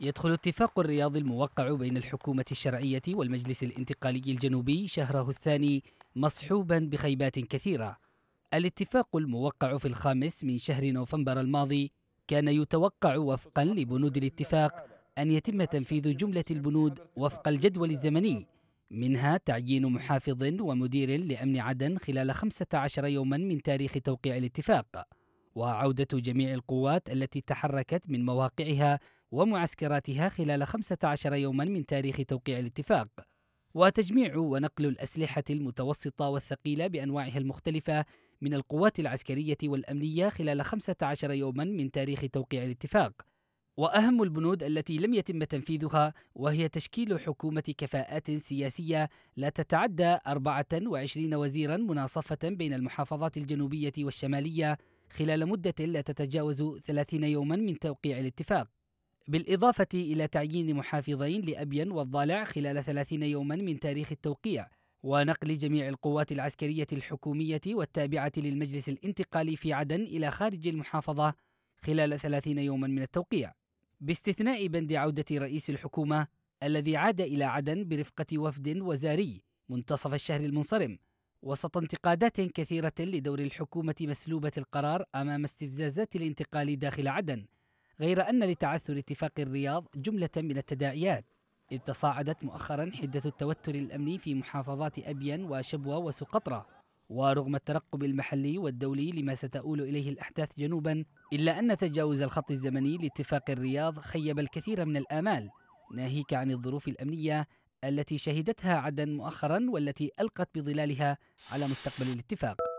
يدخل اتفاق الرياض الموقع بين الحكومة الشرعية والمجلس الانتقالي الجنوبي شهره الثاني مصحوبا بخيبات كثيرة الاتفاق الموقع في الخامس من شهر نوفمبر الماضي كان يتوقع وفقا لبنود الاتفاق أن يتم تنفيذ جملة البنود وفق الجدول الزمني منها تعيين محافظ ومدير لأمن عدن خلال 15 يوما من تاريخ توقيع الاتفاق وعودة جميع القوات التي تحركت من مواقعها ومعسكراتها خلال 15 يوما من تاريخ توقيع الاتفاق وتجميع ونقل الأسلحة المتوسطة والثقيلة بأنواعها المختلفة من القوات العسكرية والأمنية خلال 15 يوما من تاريخ توقيع الاتفاق وأهم البنود التي لم يتم تنفيذها وهي تشكيل حكومة كفاءات سياسية لا تتعدى 24 وزيرا مناصفة بين المحافظات الجنوبية والشمالية خلال مدة لا تتجاوز 30 يوما من توقيع الاتفاق بالإضافة إلى تعيين محافظين لأبين والضالع خلال 30 يوما من تاريخ التوقيع ونقل جميع القوات العسكرية الحكومية والتابعة للمجلس الانتقالي في عدن إلى خارج المحافظة خلال 30 يوما من التوقيع باستثناء بند عودة رئيس الحكومة الذي عاد إلى عدن برفقة وفد وزاري منتصف الشهر المنصرم وسط انتقادات كثيرة لدور الحكومة مسلوبة القرار أمام استفزازات الانتقال داخل عدن غير أن لتعثر اتفاق الرياض جملة من التداعيات إذ تصاعدت مؤخرا حدة التوتر الأمني في محافظات أبين وشبوة وسقطرى ورغم الترقب المحلي والدولي لما ستؤول إليه الأحداث جنوبا إلا أن تجاوز الخط الزمني لاتفاق الرياض خيب الكثير من الآمال ناهيك عن الظروف الأمنية التي شهدتها عدن مؤخرا والتي ألقت بظلالها على مستقبل الاتفاق